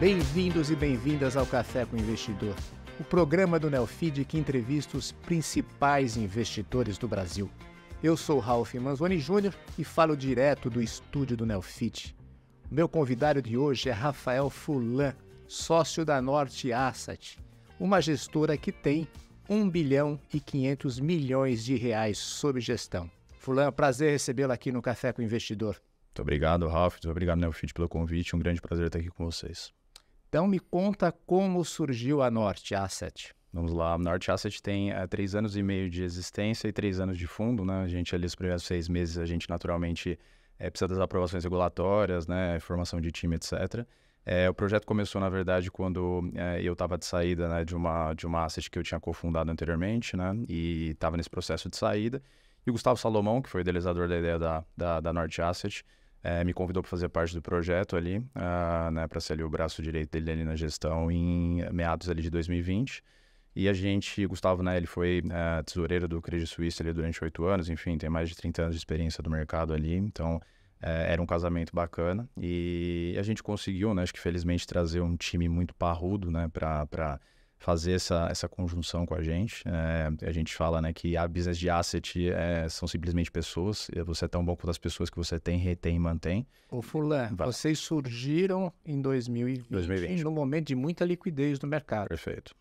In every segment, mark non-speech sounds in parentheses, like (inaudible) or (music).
Bem-vindos e bem-vindas ao Café com o Investidor, o programa do Nelfeed que entrevista os principais investidores do Brasil. Eu sou Ralph Manzoni Júnior e falo direto do estúdio do Nelfit. Meu convidado de hoje é Rafael Fulan, sócio da Norte Asset, uma gestora que tem 1 bilhão e 500 milhões de reais sob gestão. Fulan, prazer recebê-lo aqui no Café com o Investidor. Muito obrigado, Ralf. Muito obrigado, Nelfit, pelo convite. Um grande prazer estar aqui com vocês. Então me conta como surgiu a Norte Asset. Vamos lá, a Norte Asset tem uh, três anos e meio de existência e três anos de fundo, né? A gente ali os primeiros seis meses a gente naturalmente é, precisa das aprovações regulatórias, né? Formação de time, etc. É, eh, o projeto começou, na verdade, quando é, eu estava de saída né, de, uma, de uma asset que eu tinha cofundado anteriormente, né? E estava nesse processo de saída. E o Gustavo Salomão, que foi o idealizador da ideia da, da, da Norte Asset, é, me convidou para fazer parte do projeto ali, uh, né, para ser ali o braço direito dele ali na gestão em meados ali de 2020. E a gente, Gustavo, né, ele foi uh, tesoureiro do Credit Suisse ali durante oito anos, enfim, tem mais de 30 anos de experiência do mercado ali, então é, era um casamento bacana e a gente conseguiu, né, acho que felizmente trazer um time muito parrudo, né, para fazer essa, essa conjunção com a gente. É, a gente fala né, que a business de asset é, são simplesmente pessoas. Você é tão bom quanto as pessoas que você tem, retém e mantém. Ô Fulan, Vai. vocês surgiram em 2020, 2020, no momento de muita liquidez no mercado. Perfeito.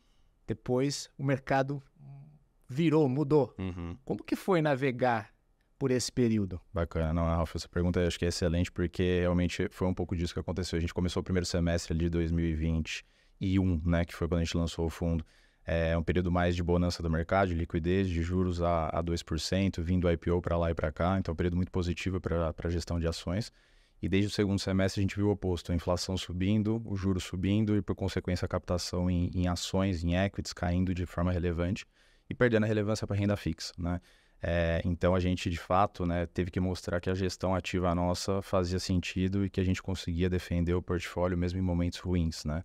Depois o mercado virou, mudou. Uhum. Como que foi navegar por esse período? Bacana, não, Ralf, essa pergunta eu acho que é excelente, porque realmente foi um pouco disso que aconteceu. A gente começou o primeiro semestre de 2020 2001, né, que foi quando a gente lançou o fundo. É um período mais de bonança do mercado, de liquidez, de juros a, a 2%, vindo IPO para lá e para cá. Então, é um período muito positivo para a gestão de ações. E desde o segundo semestre a gente viu o oposto, a inflação subindo, o juro subindo e, por consequência, a captação em, em ações, em equities, caindo de forma relevante e perdendo a relevância para renda fixa, né? É, então a gente de fato né, teve que mostrar que a gestão ativa nossa fazia sentido e que a gente conseguia defender o portfólio mesmo em momentos ruins, né?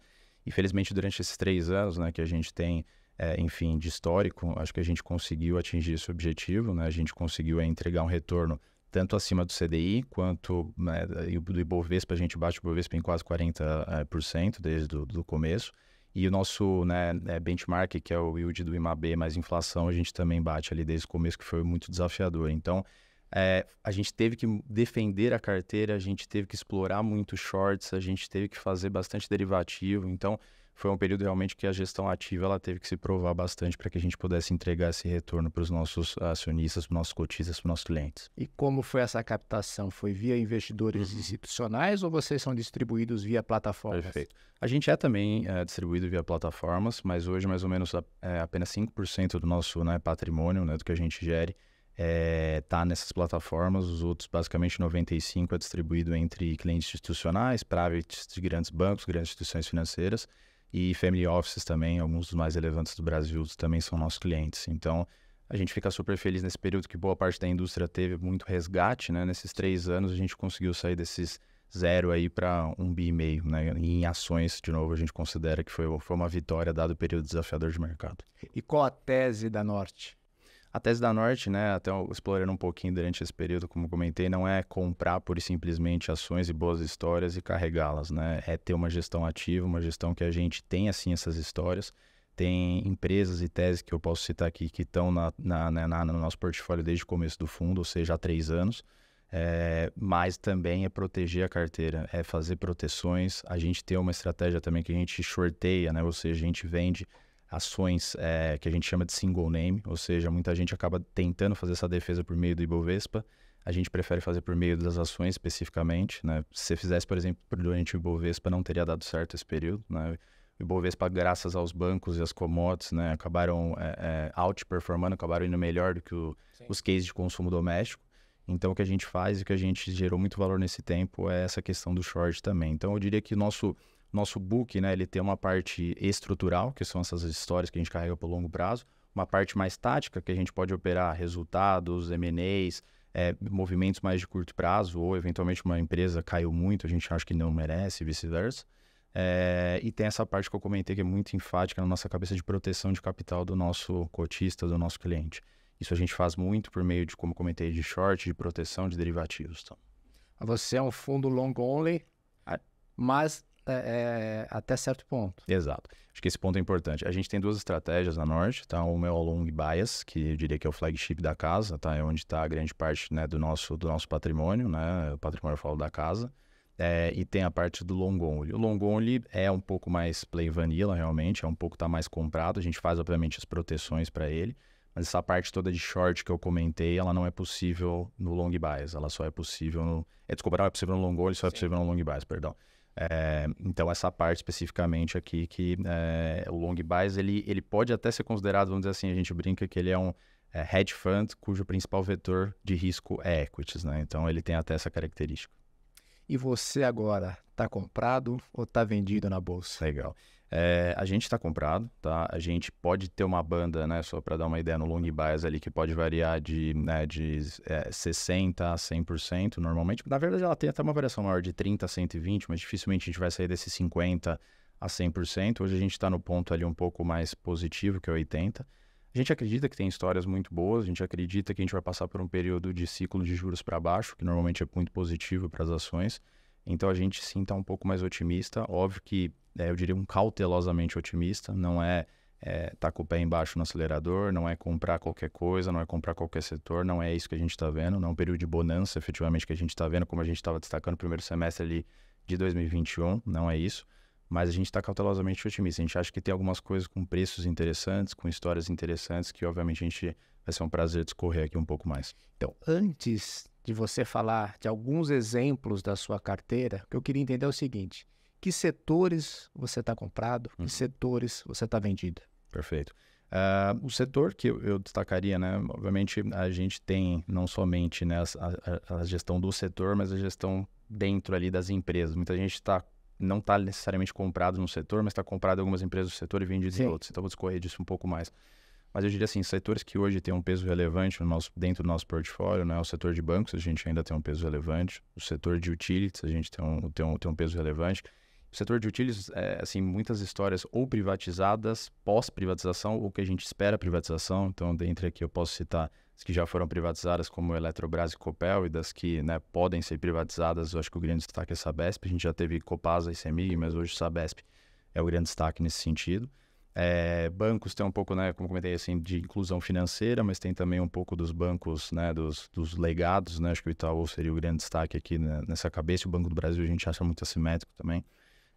infelizmente durante esses três anos, né, que a gente tem, é, enfim, de histórico, acho que a gente conseguiu atingir esse objetivo, né? A gente conseguiu é, entregar um retorno tanto acima do CDI quanto né, do Ibovespa, a gente bate o Ibovespa em quase 40% é, desde o começo. E o nosso né, é, benchmark, que é o yield do IMAB mais inflação, a gente também bate ali desde o começo, que foi muito desafiador. Então, é, a gente teve que defender a carteira, a gente teve que explorar muito shorts, a gente teve que fazer bastante derivativo. Então, foi um período realmente que a gestão ativa ela teve que se provar bastante para que a gente pudesse entregar esse retorno para os nossos acionistas, para os nossos cotistas, para os nossos clientes. E como foi essa captação? Foi via investidores uhum. institucionais ou vocês são distribuídos via plataformas? Perfeito. A gente é também é, distribuído via plataformas, mas hoje mais ou menos é, apenas 5% do nosso né, patrimônio, né, do que a gente gere, é, tá nessas plataformas, os outros basicamente 95 é distribuído entre clientes institucionais, privates de grandes bancos, grandes instituições financeiras e family offices também, alguns dos mais relevantes do Brasil também são nossos clientes. Então a gente fica super feliz nesse período que boa parte da indústria teve muito resgate, né? Nesses três anos a gente conseguiu sair desses zero aí para um bi e meio, né? em ações, de novo, a gente considera que foi, foi uma vitória dado o período desafiador de mercado. E qual a tese da Norte? A tese da Norte, né, até explorando um pouquinho durante esse período, como comentei, não é comprar por simplesmente ações e boas histórias e carregá-las, né? É ter uma gestão ativa, uma gestão que a gente tem, assim, essas histórias. Tem empresas e teses que eu posso citar aqui que estão na, na, né, na, no nosso portfólio desde o começo do fundo, ou seja, há três anos. É, mas também é proteger a carteira, é fazer proteções. A gente tem uma estratégia também que a gente shorteia, né? ou seja, a gente vende ações é, que a gente chama de single name, ou seja, muita gente acaba tentando fazer essa defesa por meio do Ibovespa. A gente prefere fazer por meio das ações especificamente. Né? Se fizesse, por exemplo, durante o Ibovespa, não teria dado certo esse período. Né? O Ibovespa, graças aos bancos e às commodities, né, acabaram é, é, outperformando, acabaram indo melhor do que o, os cases de consumo doméstico. Então, o que a gente faz e o que a gente gerou muito valor nesse tempo é essa questão do short também. Então, eu diria que nosso nosso book, né, ele tem uma parte estrutural, que são essas histórias que a gente carrega por longo prazo, uma parte mais tática, que a gente pode operar resultados, M&As, é, movimentos mais de curto prazo, ou eventualmente uma empresa caiu muito, a gente acha que não merece, vice-versa. É, e tem essa parte que eu comentei que é muito enfática na nossa cabeça de proteção de capital do nosso cotista, do nosso cliente. Isso a gente faz muito por meio de, como comentei, de short, de proteção de derivativos. Então. Você é um fundo long only, ah. mas é, é, até certo ponto. Exato. Acho que esse ponto é importante. A gente tem duas estratégias na Norte, tá? Uma é o long bias, que eu diria que é o flagship da casa, tá? É onde está a grande parte né, do, nosso, do nosso patrimônio, né? O patrimônio falo da casa. É, e tem a parte do long only. O long only é um pouco mais play vanilla, realmente. É um pouco tá mais comprado. A gente faz, obviamente, as proteções para ele. Mas essa parte toda de short que eu comentei, ela não é possível no long bias. Ela só é possível no... É, desculpa, não é possível no long only, só é possível no long bias, perdão. É, então, essa parte especificamente aqui, que é, o long buys, ele, ele pode até ser considerado, vamos dizer assim, a gente brinca que ele é um é, hedge fund cujo principal vetor de risco é equities, né? Então, ele tem até essa característica. E você agora, está comprado ou está vendido na bolsa? Legal. É, a gente está comprado, tá? A gente pode ter uma banda, né? Só para dar uma ideia no long bias ali, que pode variar de, né, de é, 60% a 100% normalmente. Na verdade, ela tem até uma variação maior de 30% a 120%, mas dificilmente a gente vai sair desse 50% a 100%. Hoje a gente está no ponto ali um pouco mais positivo, que é 80%. A gente acredita que tem histórias muito boas, a gente acredita que a gente vai passar por um período de ciclo de juros para baixo, que normalmente é muito positivo para as ações. Então a gente sim está um pouco mais otimista. Óbvio que é, eu diria um cautelosamente otimista, não é é, tá com o pé embaixo no acelerador, não é comprar qualquer coisa, não é comprar qualquer setor, não é isso que a gente está vendo, não é um período de bonança efetivamente que a gente está vendo, como a gente estava destacando no primeiro semestre ali de 2021, não é isso, mas a gente está cautelosamente otimista, a gente acha que tem algumas coisas com preços interessantes, com histórias interessantes, que obviamente a gente vai ser um prazer discorrer aqui um pouco mais. Então, antes de você falar de alguns exemplos da sua carteira, o que eu queria entender é o seguinte: que setores você está comprado, que uhum. setores você está vendido? Perfeito. Uh, o setor que eu, destacaria, né? Obviamente, a gente tem não somente né, a, a, a, gestão do setor, mas a gestão dentro ali das empresas. Muita gente está não está necessariamente comprado no setor, mas está comprado em algumas empresas do setor e vendido Sim. em outros. Então, vou discorrer disso um pouco mais. Mas eu diria assim, setores que hoje têm um peso relevante no nosso, dentro do nosso portfólio, né? O setor de bancos, a gente ainda tem um peso relevante. O setor de utilities, a gente tem um, tem um, tem um peso relevante. O setor de utilities, é, assim, muitas histórias ou privatizadas, pós-privatização, ou que a gente espera privatização. Então, dentre aqui eu posso citar as que já foram privatizadas, como Eletrobras e Copel, e das que né, podem ser privatizadas, eu acho que o grande destaque é a Sabesp. A gente já teve Copasa e Semig, mas hoje Sabesp é o grande destaque nesse sentido. É, bancos tem um pouco, né, como comentei, assim, de inclusão financeira, mas tem também um pouco dos bancos, né, dos, dos legados, né, acho que o Itaú seria o grande destaque aqui né, nessa cabeça, o Banco do Brasil a gente acha muito assimétrico também.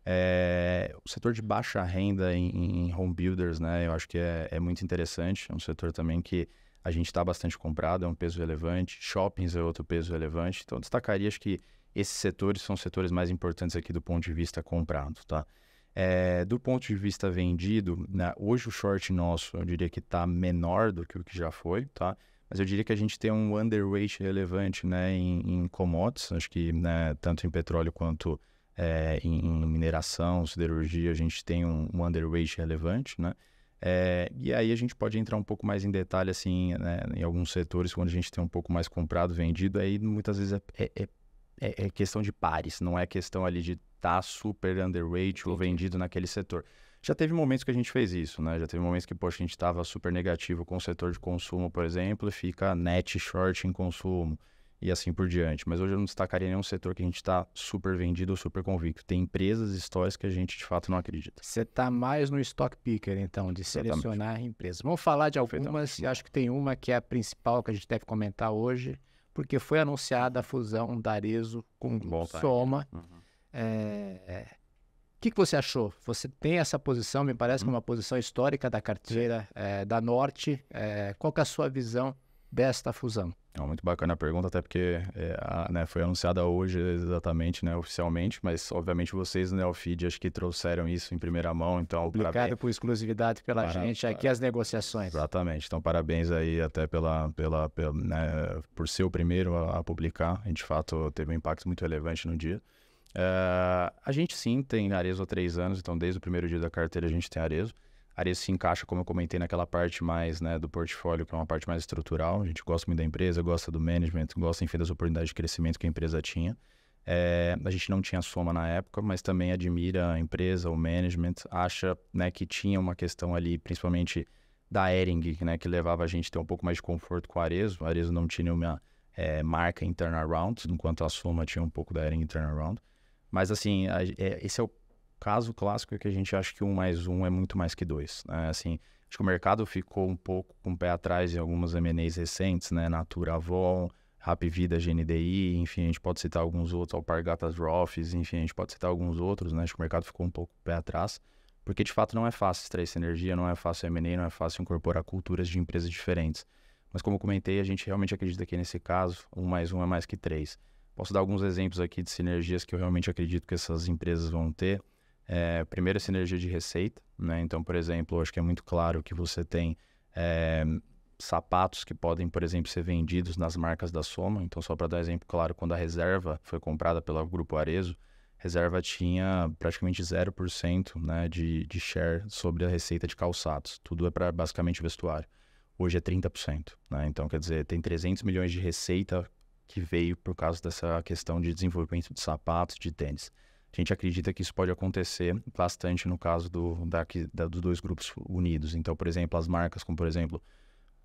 É, o setor de baixa renda em, em, home builders, né, eu acho que é, é muito interessante, é um setor também que a gente está bastante comprado, é um peso relevante, shoppings é outro peso relevante, então destacaria acho que esses setores são os setores mais importantes aqui do ponto de vista comprado, tá? É, do ponto de vista vendido, né, hoje o short nosso, eu diria que está menor do que o que já foi, tá? Mas eu diria que a gente tem um underweight relevante né, em, em commodities, acho que né, tanto em petróleo quanto é, em, em, mineração, siderurgia, a gente tem um, um underweight relevante, né? É, e aí a gente pode entrar um pouco mais em detalhe, assim, né, em alguns setores, quando a gente tem um pouco mais comprado, vendido, aí muitas vezes é, é, é, é, é questão de pares, não é questão ali de está super underrated ou vendido naquele setor. Já teve momentos que a gente fez isso, né? Já teve momentos que, poxa, a gente estava super negativo com o setor de consumo, por exemplo, e fica net short em consumo e assim por diante. Mas hoje eu não destacaria nenhum setor que a gente está super vendido ou super convicto. Tem empresas e histórias que a gente de fato não acredita. Você está mais no stock picker, então, de Exatamente. selecionar empresas. Vamos falar de algumas, e acho que tem uma que é a principal que a gente deve comentar hoje, porque foi anunciada a fusão da Arezo com Bom, Soma. Uhum. É... O é, é. que, que você achou? Você tem essa posição, me parece que é uma posição histórica da carteira é, da Norte. É, qual que é a sua visão desta fusão? É muito bacana a pergunta, até porque é, a, né, foi anunciada hoje exatamente, né, oficialmente, mas obviamente vocês no né, Neofeed acho que trouxeram isso em primeira mão, então... obrigado parabéns. por exclusividade pela para, gente aqui é as negociações. Exatamente, então parabéns aí até pela, pela, pela né, por ser o primeiro a, a publicar, e de fato teve um impacto muito relevante no dia. Uh, a gente sim tem Arezo há três anos, então desde o primeiro dia da carteira a gente tem Arezo. Arezo se encaixa, como eu comentei, naquela parte mais né, do portfólio, que é uma parte mais estrutural. A gente gosta muito da empresa, gosta do management, gosta, enfim, das oportunidades de crescimento que a empresa tinha. É, a gente não tinha soma na época, mas também admira a empresa, o management, acha né, que tinha uma questão ali, principalmente da Ering, né, que levava a gente a ter um pouco mais de conforto com Areso. Arezo. Arezo não tinha nenhuma é, marca em turnaround, enquanto a soma tinha um pouco da Ering em turnaround. Mas assim, a, é, esse é o caso clássico que a gente acha que um mais um é muito mais que dois. Né? Assim, acho que o mercado ficou um pouco com o pé atrás em algumas M&As recentes, né? Natura, Avon, Rap Vida, GNDI, enfim, a gente pode citar alguns outros, Alpargatas, Roths, enfim, a gente pode citar alguns outros, né? Acho que o mercado ficou um pouco pé atrás, porque de fato não é fácil extrair essa energia, não é fácil M&A, não é fácil incorporar culturas de empresas diferentes. Mas como comentei, a gente realmente acredita que nesse caso, um mais um é mais que três. Posso dar alguns exemplos aqui de sinergias que eu realmente acredito que essas empresas vão ter. É, primeiro, a sinergia de receita. Né? Então, por exemplo, acho que é muito claro que você tem é, sapatos que podem, por exemplo, ser vendidos nas marcas da Soma. Então, só para dar exemplo, claro, quando a Reserva foi comprada pelo Grupo Arezo, Reserva tinha praticamente 0% né, de, de share sobre a receita de calçados. Tudo é para basicamente vestuário. Hoje é 30%. Né? Então, quer dizer, tem 300 milhões de receita que veio por causa dessa questão de desenvolvimento de sapatos, de tênis. A gente acredita que isso pode acontecer bastante no caso do, da, da, dos dois grupos unidos. Então, por exemplo, as marcas como, por exemplo,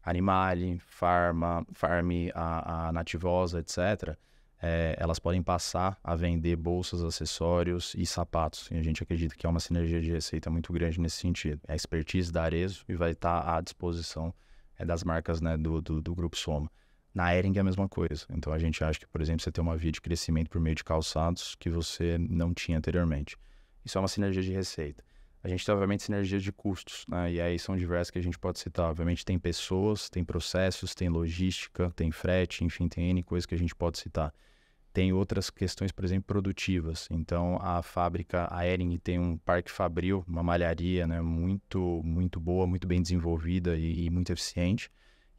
Animale, Pharma, Farm, a, a Nativosa, etc., é, elas podem passar a vender bolsas, acessórios e sapatos. E a gente acredita que é uma sinergia de receita muito grande nesse sentido. É a expertise da Arezo e vai estar à disposição é, das marcas né, do, do, do Grupo Soma. Na Ering é a mesma coisa. Então a gente acha que, por exemplo, você tem uma via de crescimento por meio de calçados que você não tinha anteriormente. Isso é uma sinergia de receita. A gente tem, obviamente, sinergias de custos, né? E aí são diversas que a gente pode citar. Obviamente tem pessoas, tem processos, tem logística, tem frete, enfim, tem N coisas que a gente pode citar. Tem outras questões, por exemplo, produtivas. Então, a fábrica, a Ering tem um parque fabril, uma malharia, né? Muito, muito boa, muito bem desenvolvida e, e muito eficiente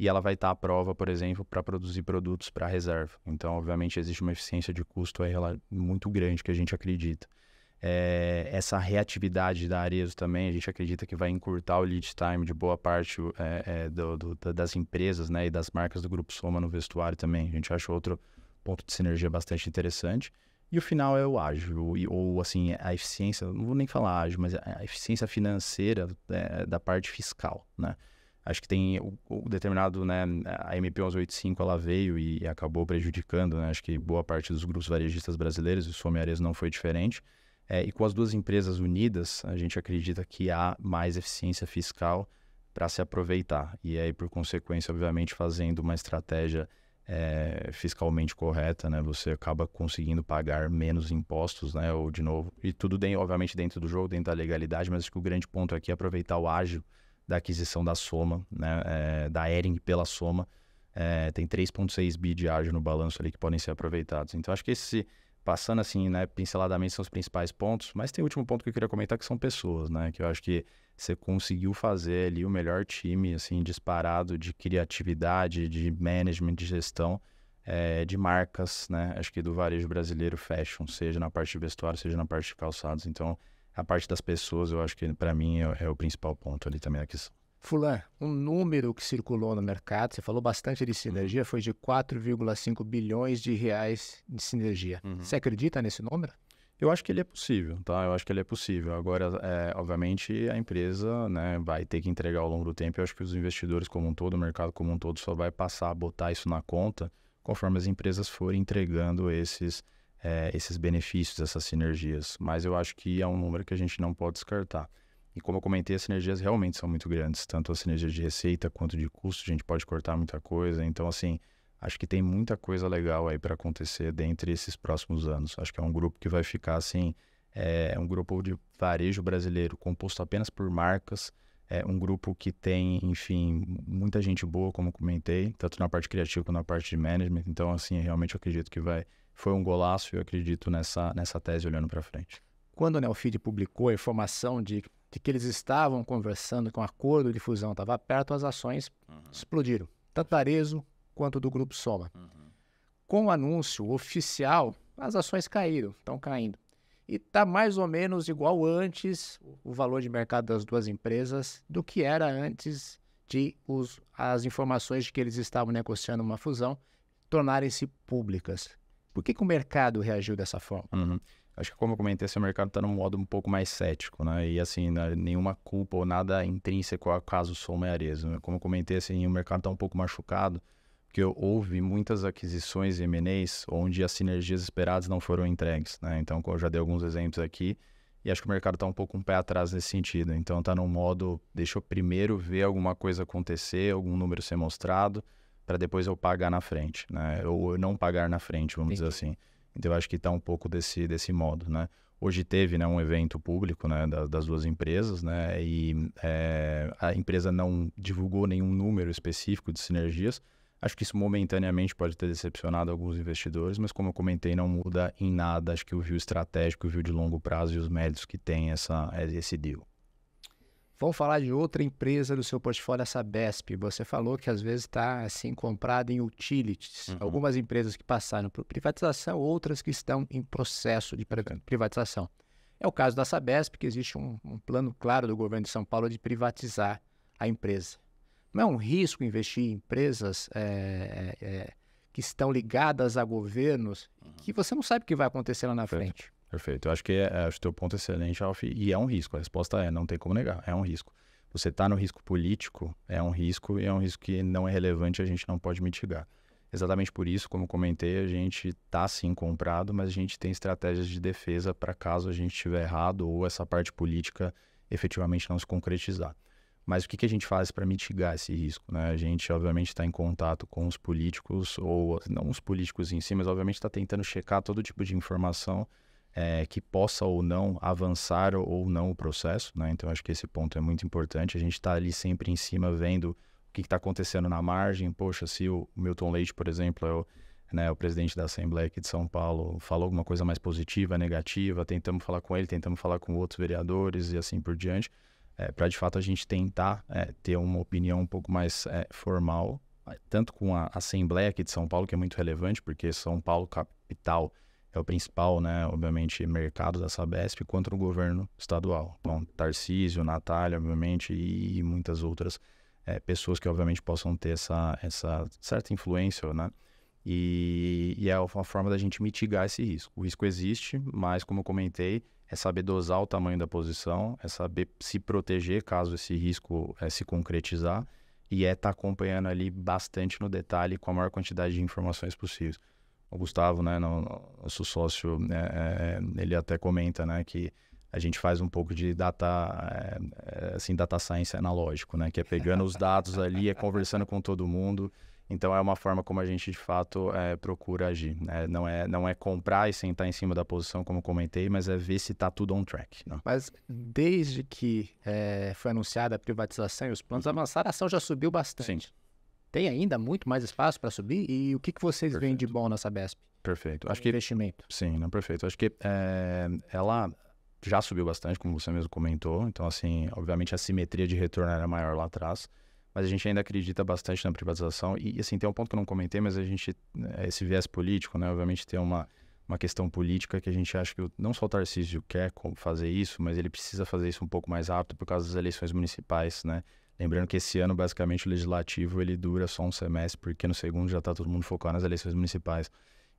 e ela vai estar tá à prova, por exemplo, para produzir produtos para reserva. Então, obviamente, existe uma eficiência de custo aí muito grande que a gente acredita. É, essa reatividade da Arezo também, a gente acredita que vai encurtar o lead time de boa parte é, é, do, do, das empresas né, e das marcas do Grupo Soma no vestuário também. A gente acha outro ponto de sinergia bastante interessante. E o final é o ágil, ou assim, a eficiência, não vou nem falar ágil, mas a eficiência financeira da parte fiscal, né? acho que tem o, o determinado, né, a MP1185 ela veio e, e acabou prejudicando, né, acho que boa parte dos grupos varejistas brasileiros, e o Somiares não foi diferente. É, e com as duas empresas unidas, a gente acredita que há mais eficiência fiscal para se aproveitar. E aí, por consequência, obviamente, fazendo uma estratégia é, fiscalmente correta, né? Você acaba conseguindo pagar menos impostos, né? Ou de novo, e tudo, de, obviamente, dentro do jogo, dentro da legalidade, mas acho que o grande ponto aqui é aproveitar o ágil da aquisição da Soma, né, é, da Ering pela Soma. É, tem 3,6 bi de ágio no balanço ali que podem ser aproveitados. Então, acho que esse, passando assim, né, pinceladamente, são os principais pontos. Mas tem o último ponto que eu queria comentar, que são pessoas, né? Que eu acho que você conseguiu fazer ali o melhor time, assim, disparado de criatividade, de management, de gestão. É, de marcas, né? Acho que do varejo brasileiro fashion, seja na parte de vestuário, seja na parte de calçados. Então, a parte das pessoas, eu acho que para mim é, é, o principal ponto ali também a questão. Fulan, um número que circulou no mercado, você falou bastante de sinergia, uhum. foi de 4,5 bilhões de reais de sinergia. Uhum. Você acredita nesse número? Eu acho que ele é possível, tá? Eu acho que ele é possível. Agora, é, obviamente, a empresa né, vai ter que entregar ao longo do tempo. Eu acho que os investidores como um todo, o mercado como um todo, só vai passar a botar isso na conta conforme as empresas forem entregando esses é, esses benefícios, essas sinergias. Mas eu acho que é um número que a gente não pode descartar. E como eu comentei, as sinergias realmente são muito grandes, tanto as sinergias de receita quanto de custo, a gente pode cortar muita coisa. Então, assim, acho que tem muita coisa legal aí para acontecer dentro desses próximos anos. Acho que é um grupo que vai ficar, assim, é, é um grupo de varejo brasileiro composto apenas por marcas, é um grupo que tem, enfim, muita gente boa, como comentei, tanto na parte criativa quanto na parte de management. Então, assim, realmente eu acredito que vai foi um golaço e eu acredito nessa, nessa tese olhando para frente. Quando o Neofeed publicou a informação de, de, que eles estavam conversando com um acordo de fusão estava perto, as ações uhum. explodiram, tanto da Arezo quanto do Grupo Soma. Uhum. Com o anúncio oficial, as ações caíram, estão caindo. E está mais ou menos igual antes o valor de mercado das duas empresas do que era antes de os, as informações de que eles estavam negociando uma fusão tornarem-se públicas. Por que, que o mercado reagiu dessa forma? Uhum. Acho que, como eu comentei, esse mercado está num modo um pouco mais cético, né? E, assim, né, nenhuma culpa ou nada intrínseco ao caso Soma e né? Como eu comentei, assim, o mercado está um pouco machucado, porque houve muitas aquisições e M&As onde as sinergias esperadas não foram entregues, né? Então, eu já dei alguns exemplos aqui, e acho que o mercado está um pouco um pé atrás nesse sentido. Então, está num modo, deixa eu primeiro ver alguma coisa acontecer, algum número ser mostrado, para depois eu pagar na frente, né? Ou não pagar na frente, vamos Entendi. dizer assim. Então eu acho que está um pouco desse, desse modo, né? Hoje teve né, um evento público né, das, das duas empresas, né, e é, a empresa não divulgou nenhum número específico de sinergias. Acho que isso momentaneamente pode ter decepcionado alguns investidores, mas como eu comentei, não muda em nada. Acho que o view estratégico, o view de longo prazo e os méritos que tem essa, esse deal. Vamos falar de outra empresa do seu portfólio, a Sabesp. Você falou que às vezes está assim comprada em utilities. Uhum. Algumas empresas que passaram por privatização, outras que estão em processo de privatização. É o caso da Sabesp, que existe um, um plano claro do governo de São Paulo de privatizar a empresa. Não é um risco investir em empresas é, é, que estão ligadas a governos uhum. que você não sabe o que vai acontecer lá na frente. Perfeito. Eu acho que é, é acho o teu ponto é excelente, Alf, e é um risco. A resposta é, não tem como negar, é um risco. Você está no risco político, é um risco e é um risco que não é relevante, a gente não pode mitigar. Exatamente por isso, como comentei, a gente está sim comprado, mas a gente tem estratégias de defesa para caso a gente estiver errado ou essa parte política efetivamente não se concretizar. Mas o que, que a gente faz para mitigar esse risco? Né? A gente, obviamente, está em contato com os políticos, ou não os políticos em si, mas, obviamente, está tentando checar todo tipo de informação é, que possa ou não avançar ou não o processo. Né? Então, acho que esse ponto é muito importante. A gente está ali sempre em cima vendo o que está acontecendo na margem. Poxa, se o Milton Leite, por exemplo, é o, né, o, presidente da Assembleia aqui de São Paulo, falou alguma coisa mais positiva, negativa, tentamos falar com ele, tentamos falar com outros vereadores e assim por diante. É, para de fato a gente tentar é, ter uma opinião um pouco mais é, formal, tanto com a Assembleia aqui de São Paulo, que é muito relevante, porque São Paulo, capital, é o principal, né, obviamente, mercado da Sabesp, contra o governo estadual. Bom, Tarcísio, Natália, obviamente, e muitas outras é, pessoas que, obviamente, possam ter essa, essa certa influência, né? E, e, é uma forma da gente mitigar esse risco. O risco existe, mas, como eu comentei, é saber dosar o tamanho da posição, é saber se proteger caso esse risco é, se concretizar e é estar tá acompanhando ali bastante no detalhe com a maior quantidade de informações possíveis o Gustavo, né, nosso sócio, é, é, ele até comenta, né, que a gente faz um pouco de data, é, é, assim, data science analógico, né, que é pegando os dados ali, é conversando com todo mundo. Então é uma forma como a gente de fato é, procura agir. Né? Não é não é comprar e sentar em cima da posição, como comentei, mas é ver se está tudo on track. Né? Mas desde que é, foi anunciada a privatização e os planos avançaram, a ação já subiu bastante. Sim tem ainda muito mais espaço para subir? E o que, que vocês veem de bom na Sabesp? Perfeito. Acho que investimento. Sim, não perfeito. Acho que é, ela já subiu bastante, como você mesmo comentou. Então, assim, obviamente a simetria de retorno era maior lá atrás, mas a gente ainda acredita bastante na privatização. E, assim, tem um ponto que eu não comentei, mas a gente, eh, esse viés político, né? Obviamente tem uma, uma questão política que a gente acha que não só o Tarcísio quer fazer isso, mas ele precisa fazer isso um pouco mais rápido por causa das eleições municipais, né? Lembrando que esse ano, basicamente, o legislativo ele dura só um semestre, porque no segundo já está todo mundo focado nas eleições municipais.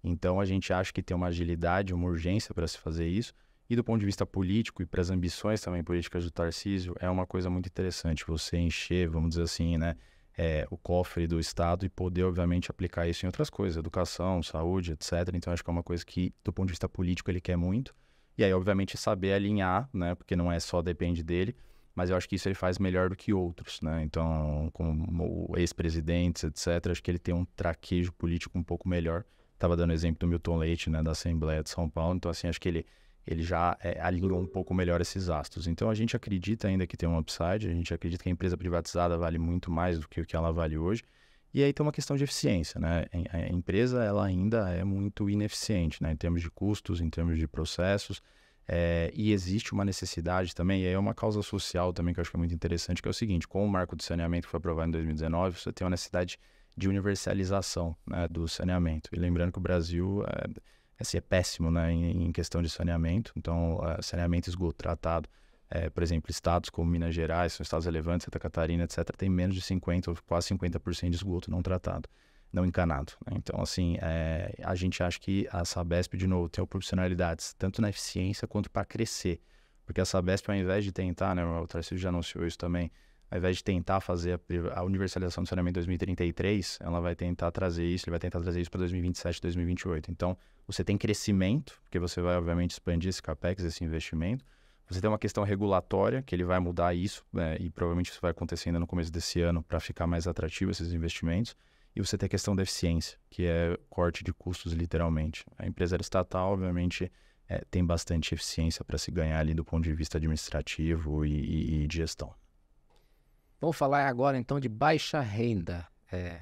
Então, a gente acha que tem uma agilidade, uma urgência para se fazer isso. E do ponto de vista político e para as ambições também políticas do Tarcísio, é uma coisa muito interessante você encher, vamos dizer assim, né, é, o cofre do Estado e poder, obviamente, aplicar isso em outras coisas, educação, saúde, etc. Então, acho que é uma coisa que, do ponto de vista político, ele quer muito. E aí, obviamente, saber alinhar, né, porque não é só depende dele, mas eu acho que isso ele faz melhor do que outros, né? Então, como ex-presidentes, etc., acho que ele tem um traquejo político um pouco melhor. Estava dando exemplo do Milton Leite, né, da Assembleia de São Paulo, então, assim, acho que ele, ele já é, alinhou um pouco melhor esses astros. Então, a gente acredita ainda que tem um upside, a gente acredita que a empresa privatizada vale muito mais do que o que ela vale hoje. E aí tem uma questão de eficiência, né? A empresa, ela ainda é muito ineficiente, né? Em termos de custos, em termos de processos, é, e existe uma necessidade também, e aí é uma causa social também que eu acho que é muito interessante, que é o seguinte: com o marco do saneamento que foi aprovado em 2019, você tem uma necessidade de universalização né, do saneamento. E lembrando que o Brasil é, assim, é péssimo né, em, em, questão de saneamento, então, é, saneamento esgoto tratado. É, por exemplo, estados como Minas Gerais, são estados relevantes, Santa Catarina, etc., tem menos de 50% ou quase 50% de esgoto não tratado não encanado. Né? Então, assim, é, a gente acha que a Sabesp, de novo, tem oportunidades tanto na eficiência quanto para crescer. Porque a Sabesp, ao invés de tentar, né, o Tarcísio já anunciou isso também, ao invés de tentar fazer a, a universalização do saneamento em 2033, ela vai tentar trazer isso, ele vai tentar trazer isso para 2027, 2028. Então, você tem crescimento, porque você vai, obviamente, expandir esse capex, esse investimento. Você tem uma questão regulatória, que ele vai mudar isso, né, e provavelmente isso vai acontecer ainda no começo desse ano, para ficar mais atrativo esses investimentos. E você tem a questão da eficiência, que é corte de custos, literalmente. A empresa estatal, obviamente, é, tem bastante eficiência para se ganhar ali do ponto de vista administrativo e, e, e de gestão. Vamos falar agora então de baixa renda. É,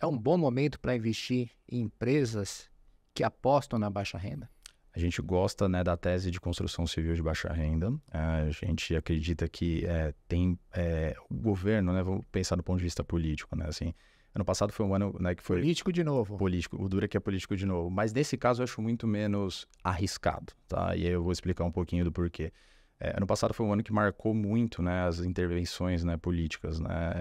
é um bom momento para investir em empresas que apostam na baixa renda? A gente gosta né, da tese de construção civil de baixa renda. A gente acredita que é, tem é, o governo, né, vamos pensar do ponto de vista político, né, assim, Ano passado foi um ano né, que foi. Político de novo. Político. O Dura é que é político de novo. Mas nesse caso eu acho muito menos arriscado, tá? E aí eu vou explicar um pouquinho do porquê. É, ano passado foi um ano que marcou muito né, as intervenções né, políticas, né,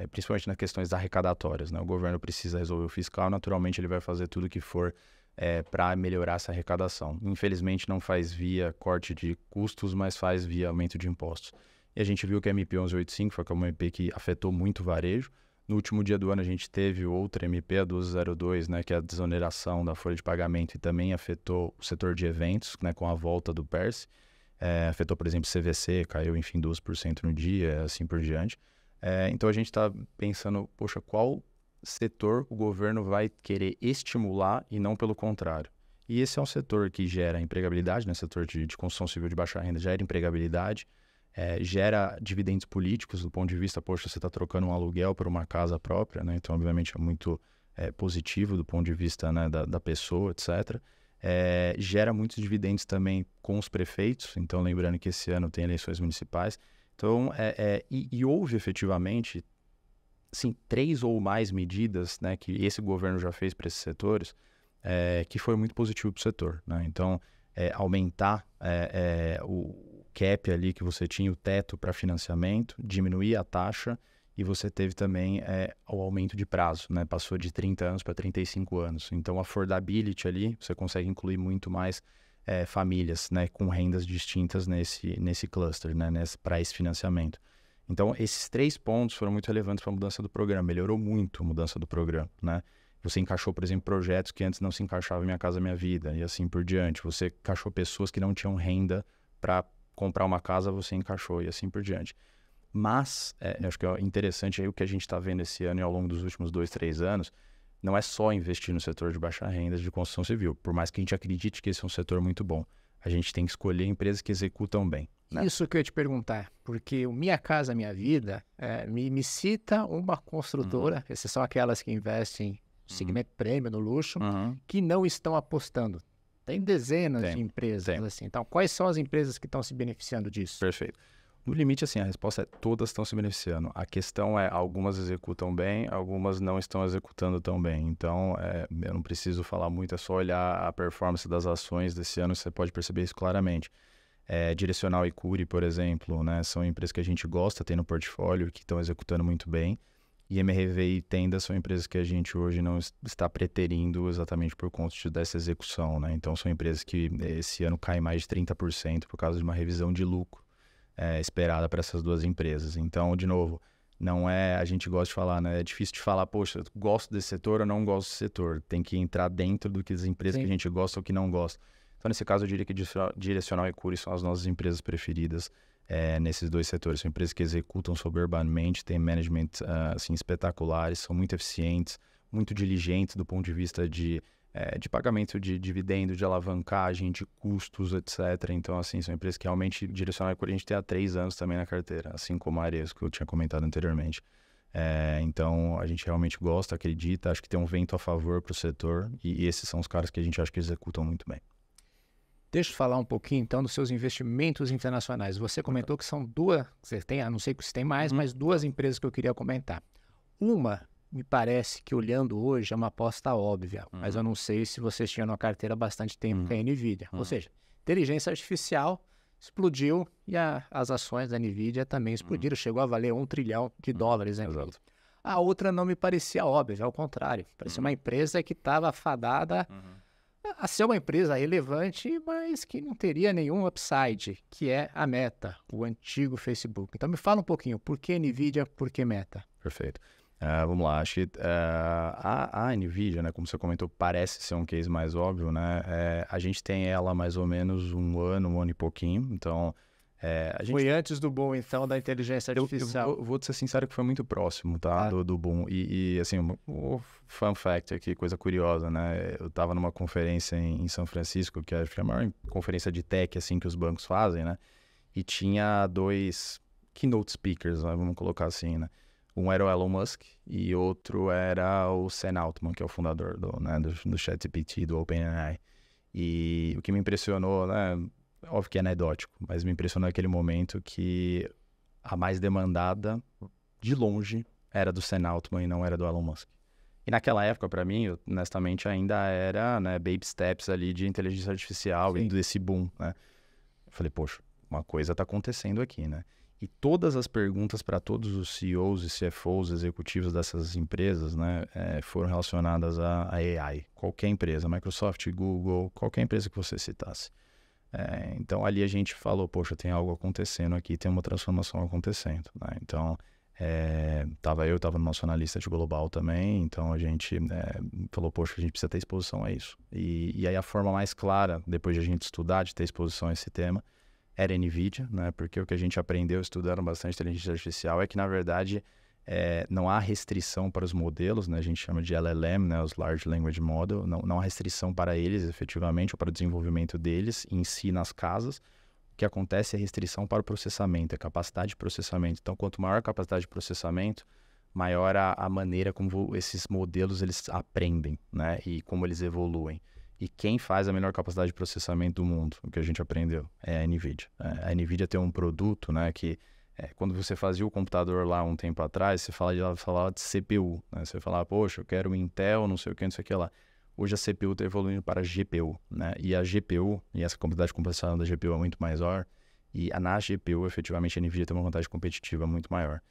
é, principalmente nas questões arrecadatórias. Né, o governo precisa resolver o fiscal, naturalmente ele vai fazer tudo que for é, para melhorar essa arrecadação. Infelizmente não faz via corte de custos, mas faz via aumento de impostos. E a gente viu que a MP 1185 foi uma MP que afetou muito o varejo, no último dia do ano a gente teve outra MP, a 1202, né, que é a desoneração da folha de pagamento e também afetou o setor de eventos, né, com a volta do PERS. É, afetou, por exemplo, CVC, caiu, enfim, 12% no dia, assim por diante. É, então a gente está pensando, poxa, qual setor o governo vai querer estimular e não pelo contrário? E esse é um setor que gera empregabilidade, né? setor de, de construção civil de baixa renda gera empregabilidade, é, gera dividendos políticos do ponto de vista, poxa, você está trocando um aluguel por uma casa própria, né? Então, obviamente, é muito é, positivo do ponto de vista né, da, da, pessoa, etc. É, gera muitos dividendos também com os prefeitos, então lembrando que esse ano tem eleições municipais. Então, é, é, e, e, houve efetivamente, sim, três ou mais medidas né, que esse governo já fez para esses setores, é, que foi muito positivo para o setor. Né? Então, aumentar o, cap ali que você tinha, o teto para financiamento, diminuía a taxa e você teve também é, o aumento de prazo, né? Passou de 30 anos para 35 anos. Então, a affordability ali, você consegue incluir muito mais é, famílias, né? Com rendas distintas nesse, nesse cluster, né? Para esse financiamento. Então, esses três pontos foram muito relevantes para a mudança do programa. Melhorou muito a mudança do programa, né? Você encaixou, por exemplo, projetos que antes não se encaixavam em Minha Casa Minha Vida e assim por diante. Você encaixou pessoas que não tinham renda para comprar uma casa, você encaixou e assim por diante. Mas, é, acho que é interessante aí o que a gente está vendo esse ano e ao longo dos últimos dois, três anos, não é só investir no setor de baixa renda de construção civil. Por mais que a gente acredite que esse é um setor muito bom, a gente tem que escolher empresas que executam bem. Né? Isso que eu ia te perguntar, porque o Minha Casa Minha Vida é, me, me, cita uma construtora, uhum. essas são aquelas que investem uhum. segmento uhum. prêmio, no luxo, uhum. que não estão apostando. Tem dezenas tem, de empresas tem. assim. Então, quais são as empresas que estão se beneficiando disso? Perfeito. No limite, assim, a resposta é todas estão se beneficiando. A questão é, algumas executam bem, algumas não estão executando tão bem. Então, é, eu não preciso falar muito, é só olhar a performance das ações desse ano, você pode perceber isso claramente. É, Direcional e Cure, por exemplo, né, são empresas que a gente gosta, tem no portfólio, que estão executando muito bem. E MRV e Tenda são empresas que a gente hoje não está preterindo exatamente por conta dessa execução, né? Então, são empresas que eh, esse ano caem mais de 30% por causa de uma revisão de lucro é, esperada para essas duas empresas. Então, de novo, não é... A gente gosta de falar, né? É difícil de falar, poxa, gosto desse setor ou não gosto desse setor. Tem que entrar dentro do que as empresas Sim. que a gente gosta ou que não gosta. Então, nesse caso, eu diria que Direcional e Cury são as nossas empresas preferidas é, nesses dois setores. São empresas que executam soberbanamente, têm management uh, assim, espetaculares, são muito eficientes, muito diligentes do ponto de vista de, é, de pagamento de dividendo, de alavancagem, de custos, etc. Então, assim, são empresas que realmente direcionaram a gente tem há três anos também na carteira, assim como a Ares, que eu tinha comentado anteriormente. É, então, a gente realmente gosta, acredita, acho que tem um vento a favor para o setor e esses são os caras que a gente acha que executam muito bem. Deixa eu falar um pouquinho então dos seus investimentos internacionais. Você comentou que são duas, você tem, não sei se tem mais, hum. mas duas empresas que eu queria comentar. Uma, me parece que olhando hoje é uma aposta óbvia, hum. mas uhum. eu não sei se vocês tinham na carteira bastante tempo, hum. que é a uhum. Nvidia. Ou uhum. seja, inteligência artificial explodiu e a, as ações da Nvidia também explodiram, chegou a valer um trilhão de dólares, né? Exato. A outra não me parecia óbvia, ao contrário, parecia uma empresa que estava fadada a ser uma empresa relevante, mas que não teria nenhum upside, que é a Meta, o antigo Facebook. Então me fala um pouquinho, por que NVIDIA, por que Meta? Perfeito. Uh, vamos lá, acho que uh, a, a NVIDIA, né, como você comentou, parece ser um case mais óbvio, né? É, a gente tem ela mais ou menos um ano, um ano e pouquinho, então... É, gente... Foi antes do boom, então, da inteligência artificial. Eu, eu, eu vou, te ser sincero que foi muito próximo, tá? Ah. Do, do boom. E, e assim, o, fun fact aqui, coisa curiosa, né? Eu estava numa conferência em, em, São Francisco, que acho que é a maior conferência de tech, assim, que os bancos fazem, né? E tinha dois keynote speakers, né? vamos colocar assim, né? Um era o Elon Musk e outro era o Sam Altman, que é o fundador do, né, do, do ChatGPT, do OpenAI. E o que me impressionou, né? Óbvio que é anedótico, mas me impressionou naquele momento que a mais demandada, de longe, era do Sam Altman e não era do Elon Musk. E naquela época, para mim, honestamente, ainda era né, baby steps ali de inteligência artificial Sim. e desse boom, né? Eu falei, poxa, uma coisa está acontecendo aqui, né? E todas as perguntas para todos os CEOs e CFOs executivos dessas empresas né, é, foram relacionadas à, AI. Qualquer empresa, Microsoft, Google, qualquer empresa que você citasse. É, então ali a gente falou, poxa, tem algo acontecendo aqui, tem uma transformação acontecendo. Né? Então é, tava eu, tava numa analista de global também, então a gente é, falou, poxa, a gente precisa ter exposição a isso. E, e, aí a forma mais clara, depois de a gente estudar, de ter exposição a esse tema, era NVIDIA, né? Porque o que a gente aprendeu estudando bastante inteligência artificial é que, na verdade, é, não há restrição para os modelos, né? A gente chama de LLM, né? Os Large Language Model. Não, não há restrição para eles, efetivamente, ou para o desenvolvimento deles em si nas casas, que acontece é restrição para o processamento, é capacidade de processamento. Então, quanto maior a capacidade de processamento, maior a, a maneira como esses modelos eles aprendem, né? E como eles evoluem. E quem faz a melhor capacidade de processamento do mundo, o que a gente aprendeu, é a NVIDIA. É, a NVIDIA tem um produto, né, que é, quando você fazia o computador lá um tempo atrás, você falava, falava de CPU, né? Você falava, poxa, eu quero Intel, não sei o que, não sei o que lá. Hoje a CPU está evoluindo para a GPU, né? E a GPU, e essa complexidade de computação da GPU é muito maior, e na GPU, efetivamente, a NVIDIA tem uma vantagem competitiva muito maior.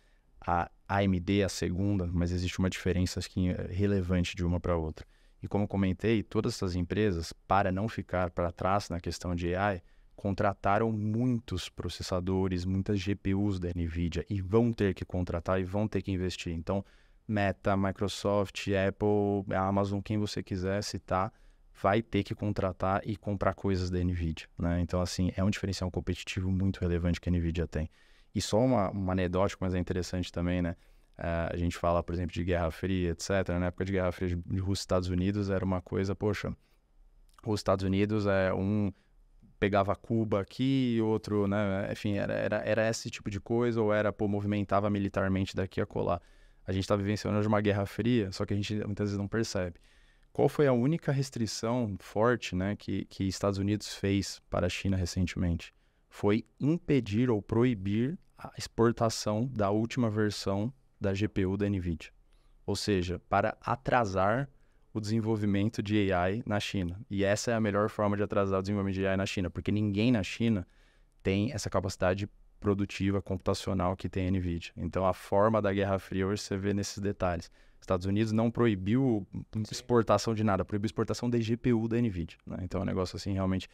A AMD é a segunda, mas existe uma diferença que assim, é relevante de uma para outra. E como comentei, todas essas empresas, para não ficar para trás na questão de AI, contrataram muitos processadores, muitas GPUs da NVIDIA e vão ter que contratar e vão ter que investir. Então, Meta, Microsoft, Apple, Amazon, quem você quiser citar, vai ter que contratar e comprar coisas da NVIDIA. Né? Então, assim, é um diferencial competitivo muito relevante que a NVIDIA tem. E só uma, uma anedótica, mas é interessante também, né? Uh, a gente fala, por exemplo, de Guerra Fria, etc. Né? Na época de Guerra Fria de Rússia e Estados Unidos era uma coisa, poxa, os Estados Unidos é um pegava Cuba aqui, e outro, né? Enfim, era, era, era esse tipo de coisa, ou era, pô, movimentava militarmente daqui a colar. A gente está vivenciando uma guerra fria, só que a gente muitas vezes não percebe. Qual foi a única restrição forte né, que, que Estados Unidos fez para a China recentemente? Foi impedir ou proibir a exportação da última versão da GPU da NVIDIA. Ou seja, para atrasar o desenvolvimento de AI na China. E essa é a melhor forma de atrasar o desenvolvimento de AI na China, porque ninguém na China tem essa capacidade produtiva, computacional que tem a NVIDIA. Então, a forma da Guerra Fria hoje você vê nesses detalhes. Estados Unidos não proibiu Sim. exportação de nada, proibiu exportação de GPU da NVIDIA. Né? Então, é um negócio assim, realmente...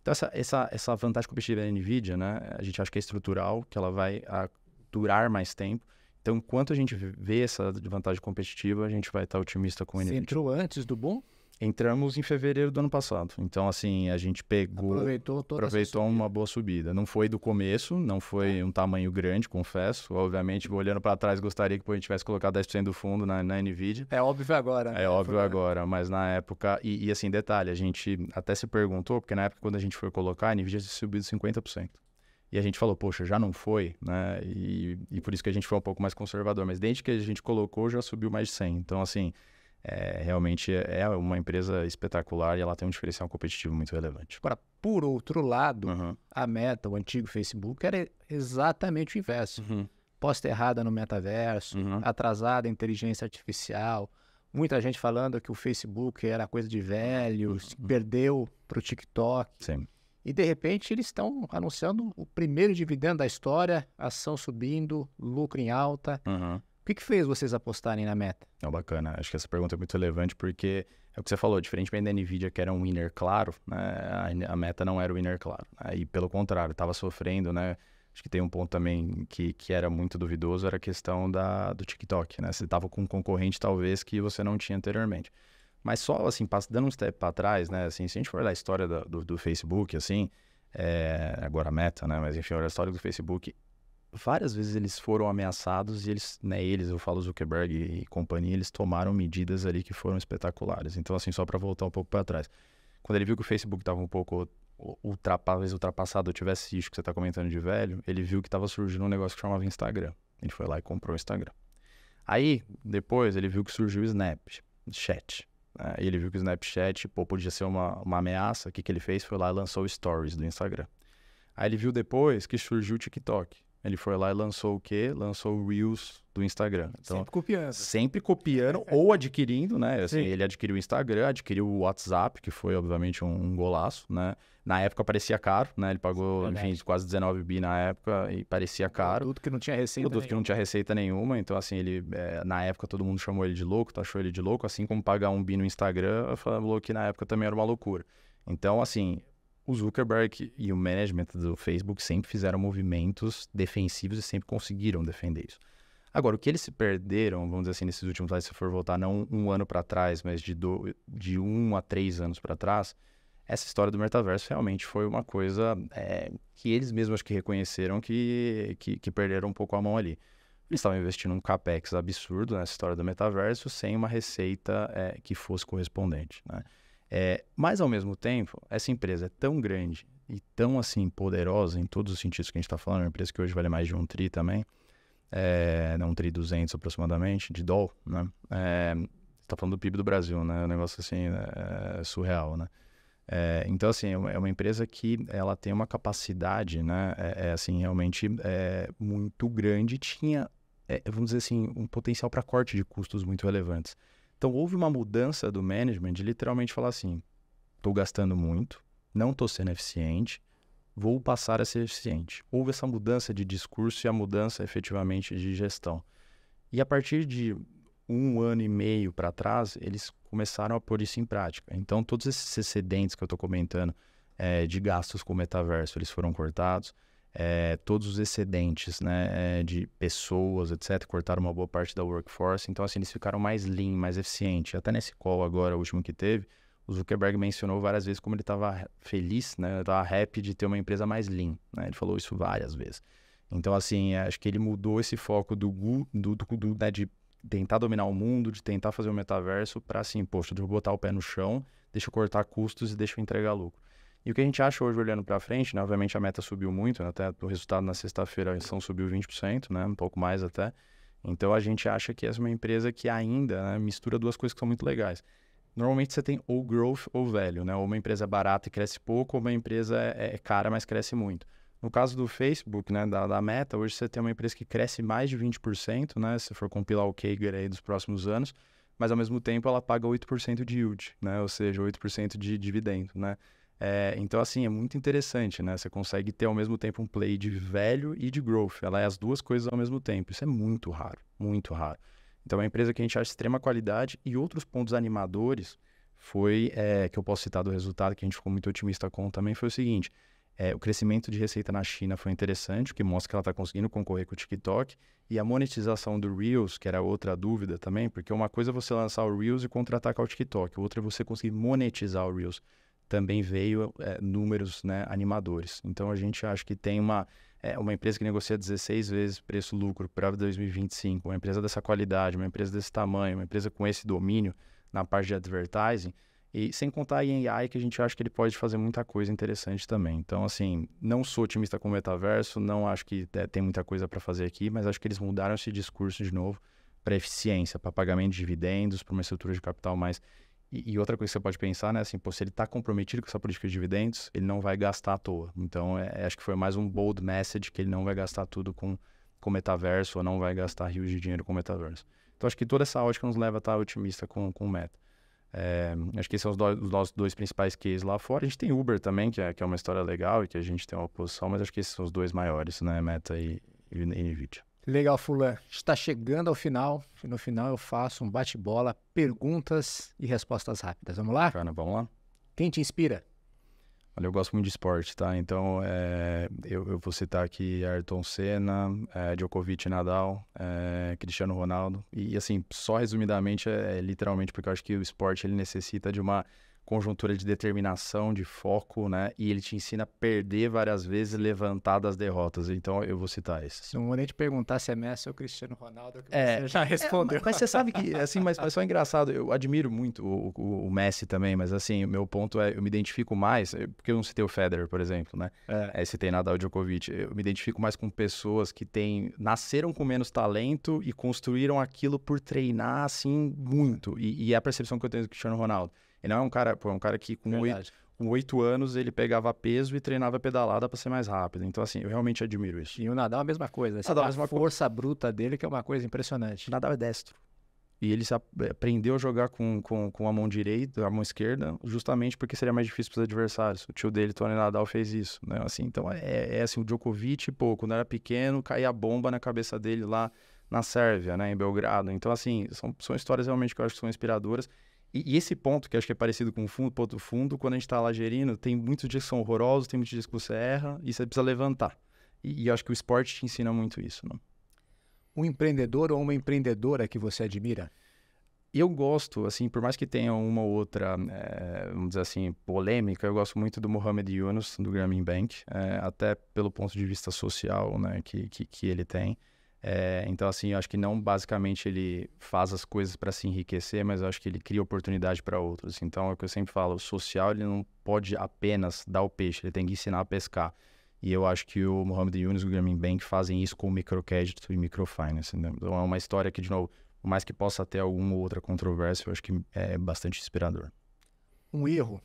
Então, essa, essa, essa vantagem competitiva da NVIDIA, né? A gente acha que é estrutural, que ela vai a, durar mais tempo. Então, enquanto a gente vê essa vantagem competitiva, a gente vai estar otimista com a NVIDIA. Você entrou antes do bom? Entramos em fevereiro do ano passado. Então, assim, a gente pegou. Aproveitou toda Aproveitou uma boa subida. Não foi do começo, não foi é. um tamanho grande, confesso. Obviamente, olhando para trás, gostaria que a gente tivesse colocado 10% do fundo na, na NVIDIA. É óbvio agora. Né? É óbvio Foi... agora, mas na época. E, e, assim, detalhe, a gente até se perguntou, porque na época, quando a gente foi colocar, a NVIDIA tinha subido 50%. E a gente falou, poxa, já não foi, né? E, e por isso que a gente foi um pouco mais conservador. Mas desde que a gente colocou, já subiu mais de 100. Então, assim, é, realmente é uma empresa espetacular e ela tem um diferencial competitivo muito relevante. Agora, por outro lado, uhum. a Meta, o antigo Facebook, era exatamente o inverso. Uhum. Posta errada no metaverso, uhum. atrasada inteligência artificial, muita gente falando que o Facebook era coisa de velhos, uhum. perdeu para o TikTok. Sim. E de repente eles estão anunciando o primeiro dividendo da história, ação subindo, lucro em alta. Uhum que, que fez vocês apostarem na meta? É bacana, acho que essa pergunta é muito relevante porque é o que você falou, diferente da Nvidia que era um winner claro, né, a, meta não era o winner claro, Aí, né, e pelo contrário, estava sofrendo, né? Acho que tem um ponto também que, que era muito duvidoso, era a questão da, do TikTok, né? Você estava com um concorrente talvez que você não tinha anteriormente. Mas só assim, dando um step para trás, né? Assim, se a gente for olhar a história do, do, do Facebook, assim, é, agora a meta, né? Mas enfim, olha a história do Facebook várias vezes eles foram ameaçados e eles, né, eles, eu falo Zuckerberg e companhia, eles tomaram medidas ali que foram espetaculares. Então, assim, só para voltar um pouco para trás. Quando ele viu que o Facebook estava um pouco ultrapassado, ultrapassado, tivesse isso que você está comentando de velho, ele viu que estava surgindo um negócio que chamava Instagram. Ele foi lá e comprou o Instagram. Aí, depois, ele viu que surgiu o Snapchat. Aí né? Ele viu que o Snapchat pô, podia ser uma, uma ameaça. O que, que ele fez? Foi lá e lançou Stories do Instagram. Aí ele viu depois que surgiu o TikTok. Ele foi lá e lançou o quê? Lançou o Reels do Instagram. Então, sempre copiando. Sempre copiando ou (laughs) adquirindo, né? Assim, ele adquiriu o Instagram, adquiriu o WhatsApp, que foi, obviamente, um, um golaço, né? Na época parecia caro, né? Ele pagou, é enfim, quase 19 bi na época e parecia caro. Produto que não tinha receita. Produto nenhuma. que não tinha receita nenhuma. Então, assim, ele, é, na época todo mundo chamou ele de louco, taxou tá? ele de louco. Assim como pagar um bi no Instagram, falou que na época também era uma loucura. Então, assim, o Zuckerberg e o management do Facebook sempre fizeram movimentos defensivos e sempre conseguiram defender isso. Agora, o que eles se perderam, vamos dizer assim, nesses últimos anos, se for voltar não um ano para trás, mas de, do, de um a três anos para trás, essa história do metaverso realmente foi uma coisa é, que eles mesmos acho que reconheceram que, que, que, perderam um pouco a mão ali. Eles estavam investindo um capex absurdo nessa história do metaverso sem uma receita é, que fosse correspondente, né? É, mas, ao mesmo tempo, essa empresa é tão grande e tão assim poderosa em todos os sentidos que a gente está falando, é uma empresa que hoje vale mais de um tri também, é, né, um tri 200 aproximadamente, de dólar, né? É, está falando do PIB do Brasil, né? É um negócio assim é, surreal, né? É, então, assim, é, é uma empresa que ela tem uma capacidade, né? É, é assim, realmente é, muito grande. Tinha, vamos dizer assim, um potencial para corte de custos muito relevantes. Então houve uma mudança do management de literalmente falar assim: estou gastando muito, não estou sendo eficiente, vou passar a ser eficiente. Houve essa mudança de discurso e a mudança efetivamente de gestão. E a partir de um ano e meio para trás, eles começaram a pôr isso em prática. Então, todos esses excedentes que eu estou comentando é, de gastos com o metaverso, eles foram cortados é, todos os excedentes né, é, de pessoas, etc., cortaram uma boa parte da workforce. Então, assim, eles ficaram mais lean, mais eficiente. Até nesse call agora, o último que teve, o Zuckerberg mencionou várias vezes como ele estava feliz, né, estava happy de ter uma empresa mais lean. Né? Ele falou isso várias vezes. Então, assim, é, acho que ele mudou esse foco do, do, do, do né, de tentar dominar o mundo, de tentar fazer o metaverso, para assim, poxa, deixa eu botar o pé no chão, deixa eu cortar custos e deixa eu entregar lucro. E o que a gente acha hoje olhando para frente, né, obviamente a meta subiu muito, né, até o resultado na sexta-feira a ação subiu 20%, né, um pouco mais até. Então a gente acha que essa é uma empresa que ainda né, mistura duas coisas que são muito legais. Normalmente você tem ou growth ou velho, né? Ou uma empresa é barata e cresce pouco, ou uma empresa é, é, é, cara, mas cresce muito. No caso do Facebook, né, da, da, Meta, hoje você tem uma empresa que cresce mais de 20%, né, se for compilar o Kager aí dos próximos anos, mas ao mesmo tempo ela paga 8% de yield, né, ou seja, 8% de dividendo, né. É, então, assim, é muito interessante, né? Você consegue ter ao mesmo tempo um play de velho e de growth. Ela é as duas coisas ao mesmo tempo. Isso é muito raro, muito raro. Então, é uma empresa que a gente acha de extrema qualidade e outros pontos animadores foi, é, que eu posso citar do resultado, que a gente ficou muito otimista com também, foi o seguinte. É, o crescimento de receita na China foi interessante, o que mostra que ela está conseguindo concorrer com o TikTok. E a monetização do Reels, que era outra dúvida também, porque uma coisa é você lançar o Reels e contra-atacar o TikTok, outra é você conseguir monetizar o Reels também veio é, números né, animadores. Então a gente acha que tem uma, é, uma empresa que negocia 16 vezes preço-lucro para 2025, uma empresa dessa qualidade, uma empresa desse tamanho, uma empresa com esse domínio na parte de advertising, e sem contar em AI, que a gente acha que ele pode fazer muita coisa interessante também. Então, assim, não sou otimista com o metaverso, não acho que é, tem muita coisa para fazer aqui, mas acho que eles mudaram esse discurso de novo para eficiência, para pagamento de dividendos, para uma estrutura de capital mais e, e, outra coisa que você pode pensar, né? Assim, pô, se ele está comprometido com essa política de dividendos, ele não vai gastar à toa. Então, é, é, acho que foi mais um bold message que ele não vai gastar tudo com, com metaverso ou não vai gastar rios de dinheiro com metaverso. Então, acho que toda essa ótica nos leva a estar otimista com, o meta. É, acho que esses são os, do, os nossos dois principais cases lá fora. A gente tem Uber também, que é, que é uma história legal e que a gente tem uma posição, mas acho que esses são os dois maiores, né? Meta e, e, e NVIDIA. Legal, Fulano. Está chegando ao final. No final eu faço um bate-bola, perguntas e respostas rápidas. Vamos lá? Cara, vamos lá. Quem te inspira? Olha, eu gosto muito de esporte, tá? Então, é, eu, eu, vou citar aqui Ayrton Senna, é, Djokovic Nadal, é, Cristiano Ronaldo. E, assim, só resumidamente, é, é, literalmente porque eu acho que o esporte ele necessita de uma conjuntura de determinação, de foco, né? E ele te ensina a perder várias vezes, levantar das derrotas. Então eu vou citar esses. Não vou nem te perguntar se é Messi ou Cristiano Ronaldo, que é, você já é, respondeu. É, mas, você sabe que, (laughs) assim, mas, mas só é engraçado, eu admiro muito o, o, o, Messi também, mas assim, o meu ponto é, eu me identifico mais, eh, porque eu não citei o Federer, por exemplo, né? É. É, citei Nadal Djokovic. Eu me identifico mais com pessoas que têm, nasceram com menos talento e construíram aquilo por treinar, assim, muito. E, e é a percepção que eu tenho do Cristiano Ronaldo. Ele não é um cara, pô, é um cara que com oito, anos ele pegava peso e treinava pedalada para ser mais rápido. Então, assim, eu realmente admiro isso. E o Nadal é a mesma coisa. Nadal é a mesma força co... bruta dele que é uma coisa impressionante. O Nadal é destro. E ele se aprendeu a jogar com, com, com a mão direita, a mão esquerda, justamente porque seria mais difícil para os adversários. O tio dele, Tony Nadal, fez isso. Né? Assim, então, é, é assim, o Djokovic, pô, quando era pequeno, caía a bomba na cabeça dele lá na Sérvia, né, em Belgrado. Então, assim, são, são histórias realmente que eu acho que são inspiradoras. E, e, esse ponto, que acho que é parecido com o fundo, ponto fundo, quando a gente está lá gerindo, tem muitos dias que são horrorosos, tem muitos dias que você erra e você precisa levantar. E, e acho que o esporte te ensina muito isso. Né? Um empreendedor ou uma empreendedora que você admira? eu gosto, assim, por mais que tenha uma ou outra, é, vamos dizer assim, polêmica, eu gosto muito do Mohamed Yunus, do Grameen Bank, é, até pelo ponto de vista social, né, que, que, que ele tem. É, então, assim, eu acho que não basicamente ele faz as coisas para se enriquecer, mas eu acho que ele cria oportunidade para outros. Então, é o que eu sempre falo: o social ele não pode apenas dar o peixe, ele tem que ensinar a pescar. E eu acho que o Mohamed Yunus e o Grameen Bank fazem isso com microcrédito e microfinance. Né? Então, é uma história que, de novo, por mais que possa ter alguma outra controvérsia, eu acho que é bastante inspirador. Um erro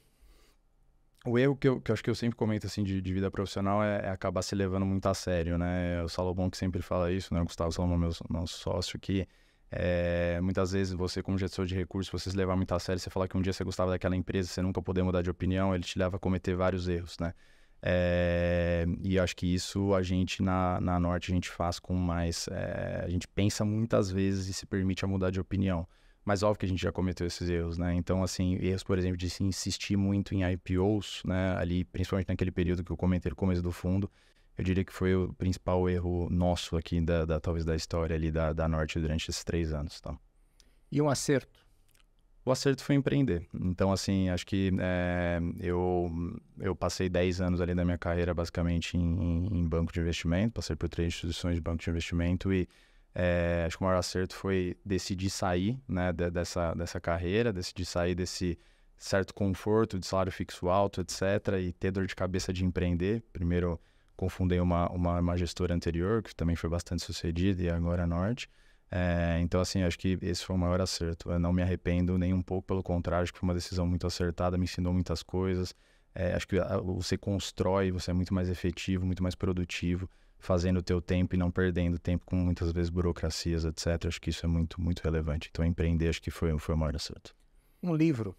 o erro que eu, que eu acho que eu sempre comento, assim, de, de vida profissional é, é, acabar se levando muito a sério, né? O Salomão que sempre fala isso, né? O Gustavo Salomão, meu nosso sócio, que é, muitas vezes você, como gestor de recursos, você se levar muito a sério, você falar que um dia você gostava daquela empresa, você nunca poder mudar de opinião, ele te leva a cometer vários erros, né? É, e acho que isso a gente na, na Norte a gente faz com mais. É, a gente pensa muitas vezes e se permite a mudar de opinião. Mas óbvio que a gente já cometeu esses erros, né? Então, assim, erros, por exemplo, de se insistir muito em IPOs, né? Ali, principalmente naquele período que eu comentei no começo do fundo, eu diria que foi o principal erro nosso aqui, da, da talvez da história ali da, da, Norte durante esses três anos. Tá? E um acerto? O acerto foi empreender. Então, assim, acho que é, eu, eu passei 10 anos ali da minha carreira basicamente em, em banco de investimento, passei por três instituições de banco de investimento e é, acho que o maior acerto foi decidir sair né, dessa, dessa carreira, decidir sair desse certo conforto de salário fixo alto, etc., e ter dor de cabeça de empreender. Primeiro, confundei uma, uma, uma gestora anterior, que também foi bastante sucedida, e agora a Norte. É, então, assim, acho que esse foi o maior acerto. Eu não me arrependo nem um pouco, pelo contrário, acho que foi uma decisão muito acertada, me ensinou muitas coisas. É, acho que ah, você constrói, você é muito mais efetivo, muito mais produtivo fazendo o teu tempo e não perdendo tempo com muitas vezes burocracias, etc. Acho que isso é muito, muito relevante. Então, empreender acho que foi, foi o maior acerto. Um livro?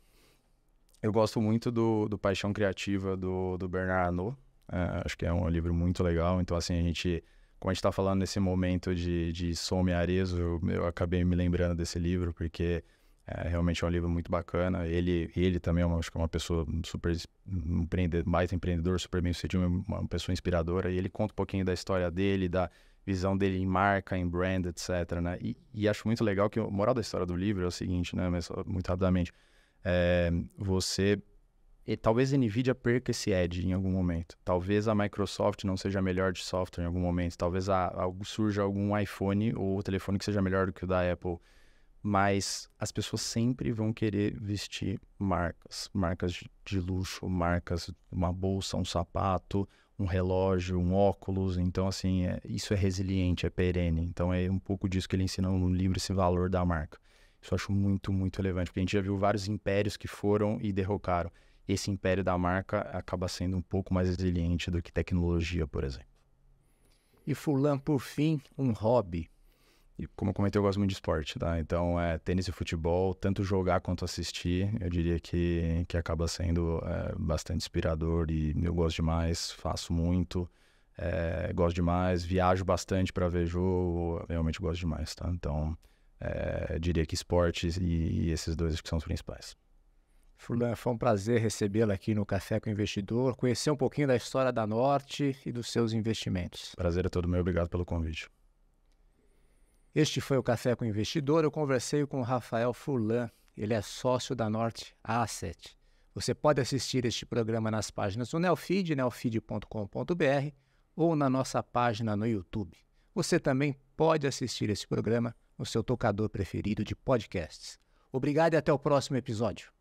Eu gosto muito do, do Paixão Criativa do, do Bernard Arnault. É, acho que é um livro muito legal. Então, assim, a gente... Como a gente está falando nesse momento de, de some arezo, eu, eu acabei me lembrando desse livro, porque é realmente é um livro muito bacana. Ele, ele também é uma, acho que é uma pessoa super empreendedor, mais empreendedor, super bem sucedido, uma pessoa inspiradora. E ele conta um pouquinho da história dele, da visão dele em marca, em brand, etc. Né? E, e acho muito legal que o moral da história do livro é o seguinte, né? Mas muito rapidamente, é, você e talvez a Nvidia perca esse edge em algum momento. Talvez a Microsoft não seja melhor de software em algum momento. Talvez a, a, surja algum iPhone ou telefone que seja melhor do que o da Apple mas as pessoas sempre vão querer vestir marcas, marcas de luxo, marcas, uma bolsa, um sapato, um relógio, um óculos. Então, assim, é, isso é resiliente, é perene. Então, é um pouco disso que ele ensina no livro, esse valor da marca. Isso eu acho muito, muito relevante, porque a gente já viu vários impérios que foram e derrocaram. Esse império da marca acaba sendo um pouco mais resiliente do que tecnologia, por exemplo. E Fulan, por fim, um hobby. E como eu comentei, eu gosto muito de esporte, tá? Então, é, tênis e futebol, tanto jogar quanto assistir, eu diria que, que acaba sendo é, bastante inspirador e eu gosto demais, faço muito, é, gosto demais, viajo bastante para ver jogo, realmente gosto demais, tá? Então, é, diria que esportes e, e, esses dois que são os principais. Fulano foi um prazer recebê-lo aqui no Café com o Investidor, conhecer um pouquinho da história da Norte e dos seus investimentos. Prazer é todo meu, obrigado pelo convite. Este foi o Café com o Investidor. Eu conversei com o Rafael Furlan. Ele é sócio da Norte Asset. Você pode assistir este programa nas páginas do Nelfeed, nelfeed.com.br ou na nossa página no YouTube. Você também pode assistir este programa no seu tocador preferido de podcasts. Obrigado e até o próximo episódio.